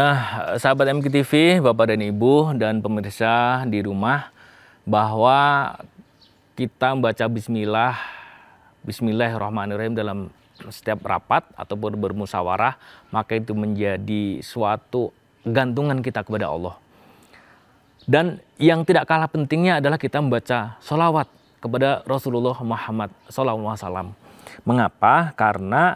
Nah, sahabat MKTV, Bapak dan Ibu dan pemirsa di rumah bahwa kita membaca bismillah bismillahirrahmanirrahim dalam setiap rapat ataupun bermusyawarah, maka itu menjadi suatu gantungan kita kepada Allah. Dan yang tidak kalah pentingnya adalah kita membaca sholawat kepada Rasulullah Muhammad SAW. Mengapa? Karena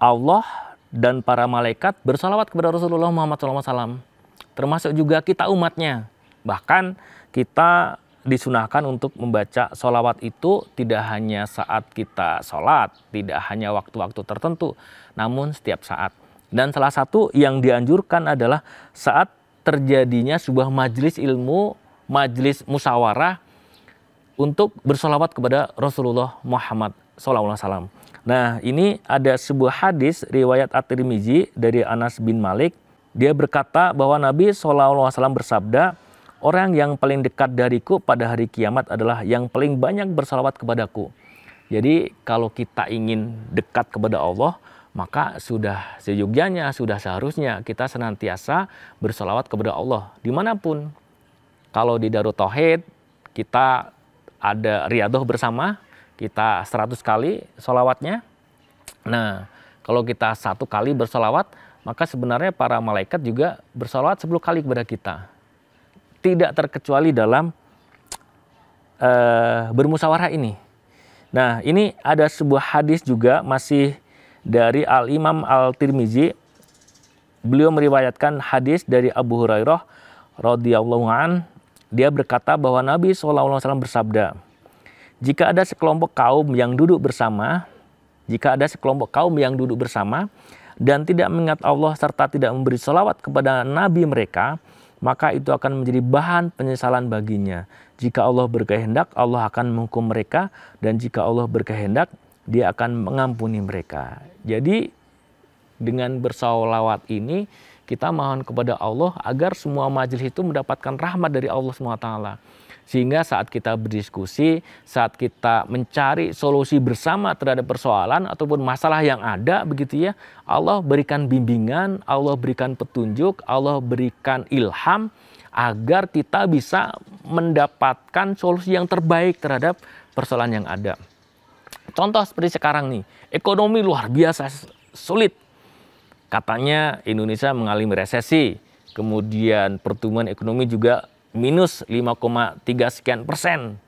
Allah dan para malaikat bersalawat kepada Rasulullah Muhammad SAW. Termasuk juga kita umatnya. Bahkan kita disunahkan untuk membaca solawat itu tidak hanya saat kita sholat, tidak hanya waktu-waktu tertentu, namun setiap saat. Dan salah satu yang dianjurkan adalah saat terjadinya sebuah majelis ilmu, majelis musyawarah untuk bersolawat kepada Rasulullah Muhammad SAW. Nah, ini ada sebuah hadis riwayat At-Tirmizi dari Anas bin Malik. Dia berkata bahwa Nabi SAW bersabda, Orang yang paling dekat dariku pada hari kiamat adalah yang paling banyak bersalawat kepadaku. Jadi kalau kita ingin dekat kepada Allah, maka sudah seyogyanya, sudah seharusnya kita senantiasa bersalawat kepada Allah dimanapun. Kalau di Darut Tauhid, kita ada riadoh bersama, kita 100 kali solawatnya. Nah, kalau kita satu kali bersolawat, maka sebenarnya para malaikat juga bersolawat 10 kali kepada kita. Tidak terkecuali dalam uh, eh, bermusyawarah ini. Nah, ini ada sebuah hadis juga masih dari Al Imam Al Tirmizi. Beliau meriwayatkan hadis dari Abu Hurairah radhiyallahu an. Dia berkata bahwa Nabi saw bersabda, jika ada sekelompok kaum yang duduk bersama, jika ada sekelompok kaum yang duduk bersama dan tidak mengingat Allah serta tidak memberi sholawat kepada nabi mereka, maka itu akan menjadi bahan penyesalan baginya. Jika Allah berkehendak, Allah akan menghukum mereka dan jika Allah berkehendak, dia akan mengampuni mereka. Jadi dengan bersolawat ini kita mohon kepada Allah agar semua majelis itu mendapatkan rahmat dari Allah SWT. Sehingga saat kita berdiskusi, saat kita mencari solusi bersama terhadap persoalan ataupun masalah yang ada begitu ya, Allah berikan bimbingan, Allah berikan petunjuk, Allah berikan ilham agar kita bisa mendapatkan solusi yang terbaik terhadap persoalan yang ada. Contoh seperti sekarang nih, ekonomi luar biasa sulit katanya Indonesia mengalami resesi, kemudian pertumbuhan ekonomi juga minus 5,3 sekian persen.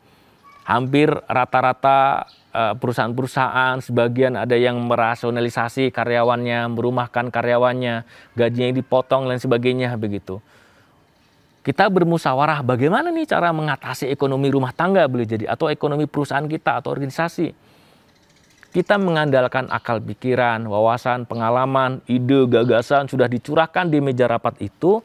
Hampir rata-rata eh, perusahaan-perusahaan sebagian ada yang merasionalisasi karyawannya, merumahkan karyawannya, gajinya dipotong dan sebagainya begitu. Kita bermusyawarah bagaimana nih cara mengatasi ekonomi rumah tangga boleh jadi atau ekonomi perusahaan kita atau organisasi kita mengandalkan akal pikiran, wawasan, pengalaman, ide, gagasan sudah dicurahkan di meja rapat itu.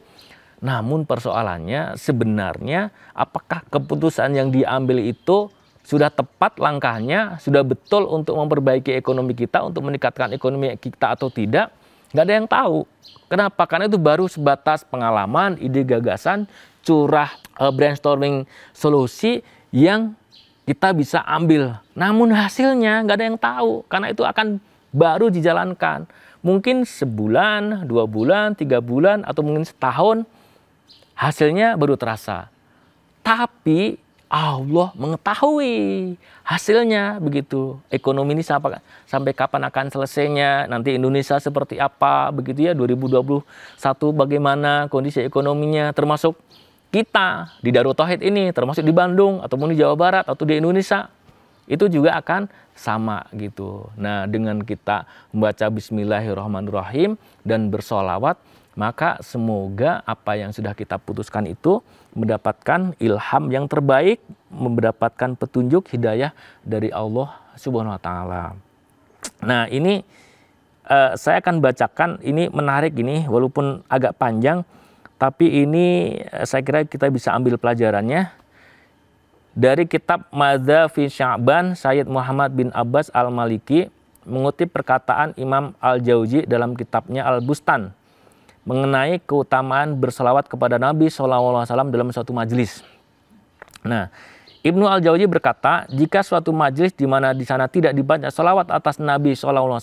Namun persoalannya sebenarnya apakah keputusan yang diambil itu sudah tepat langkahnya, sudah betul untuk memperbaiki ekonomi kita, untuk meningkatkan ekonomi kita atau tidak, nggak ada yang tahu. Kenapa? Karena itu baru sebatas pengalaman, ide gagasan, curah eh, brainstorming solusi yang kita bisa ambil. Namun hasilnya nggak ada yang tahu karena itu akan baru dijalankan. Mungkin sebulan, dua bulan, tiga bulan, atau mungkin setahun hasilnya baru terasa. Tapi Allah mengetahui hasilnya begitu. Ekonomi ini sampai, sampai kapan akan selesainya, nanti Indonesia seperti apa begitu ya 2021 bagaimana kondisi ekonominya termasuk kita di Darut Tauhid ini termasuk di Bandung ataupun di Jawa Barat atau di Indonesia itu juga akan sama gitu. Nah dengan kita membaca Bismillahirrahmanirrahim dan bersolawat maka semoga apa yang sudah kita putuskan itu mendapatkan ilham yang terbaik, mendapatkan petunjuk hidayah dari Allah Subhanahu wa taala. Nah, ini uh, saya akan bacakan ini menarik ini walaupun agak panjang tapi ini eh, saya kira kita bisa ambil pelajarannya dari kitab Madza fi Sya'ban Sayyid Muhammad bin Abbas Al-Maliki mengutip perkataan Imam Al-Jauzi dalam kitabnya Al-Bustan mengenai keutamaan berselawat kepada Nabi SAW dalam suatu majelis. Nah, Ibnu Al-Jauzi berkata, jika suatu majelis di mana di sana tidak dibaca selawat atas Nabi SAW,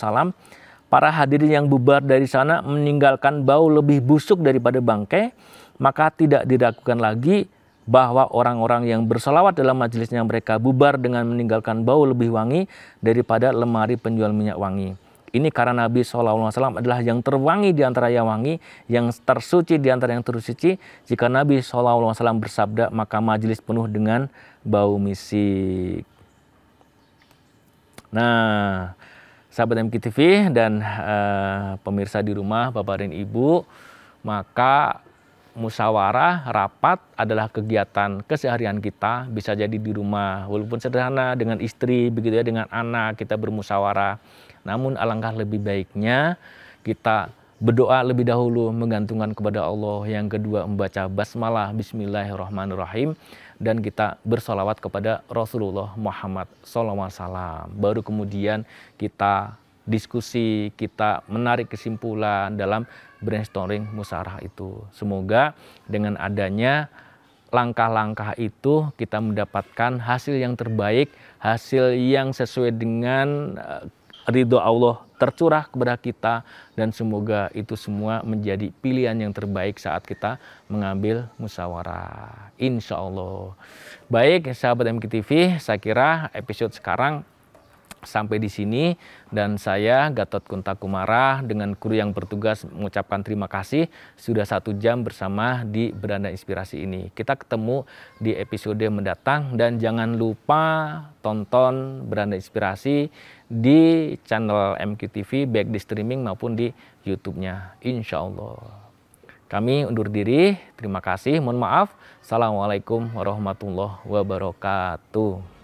para hadirin yang bubar dari sana meninggalkan bau lebih busuk daripada bangkai, maka tidak diragukan lagi bahwa orang-orang yang bersolawat dalam majelisnya mereka bubar dengan meninggalkan bau lebih wangi daripada lemari penjual minyak wangi. Ini karena Nabi SAW adalah yang terwangi di antara yang wangi, yang tersuci di antara yang tersuci. Jika Nabi SAW bersabda, maka majelis penuh dengan bau misik. Nah, sahabat MKTV dan eh, pemirsa di rumah, Bapak dan Ibu, maka musyawarah, rapat adalah kegiatan keseharian kita, bisa jadi di rumah, walaupun sederhana dengan istri, begitu ya dengan anak kita bermusyawarah. Namun alangkah lebih baiknya kita berdoa lebih dahulu menggantungkan kepada Allah. Yang kedua membaca basmalah bismillahirrahmanirrahim dan kita bersolawat kepada Rasulullah Muhammad SAW. Baru kemudian kita diskusi, kita menarik kesimpulan dalam brainstorming musarah itu. Semoga dengan adanya langkah-langkah itu kita mendapatkan hasil yang terbaik, hasil yang sesuai dengan eh, ridho Allah tercurah kepada kita dan semoga itu semua menjadi pilihan yang terbaik saat kita mengambil musyawarah. Insya Allah. Baik sahabat MKTV, saya kira episode sekarang Sampai di sini dan saya Gatot Kuntakumara dengan kru yang bertugas mengucapkan terima kasih sudah satu jam bersama di Beranda Inspirasi ini. Kita ketemu di episode mendatang dan jangan lupa tonton Beranda Inspirasi di channel MQTV baik di streaming maupun di YouTube-nya. Insya Allah. Kami undur diri. Terima kasih. Mohon maaf. Assalamualaikum warahmatullahi wabarakatuh.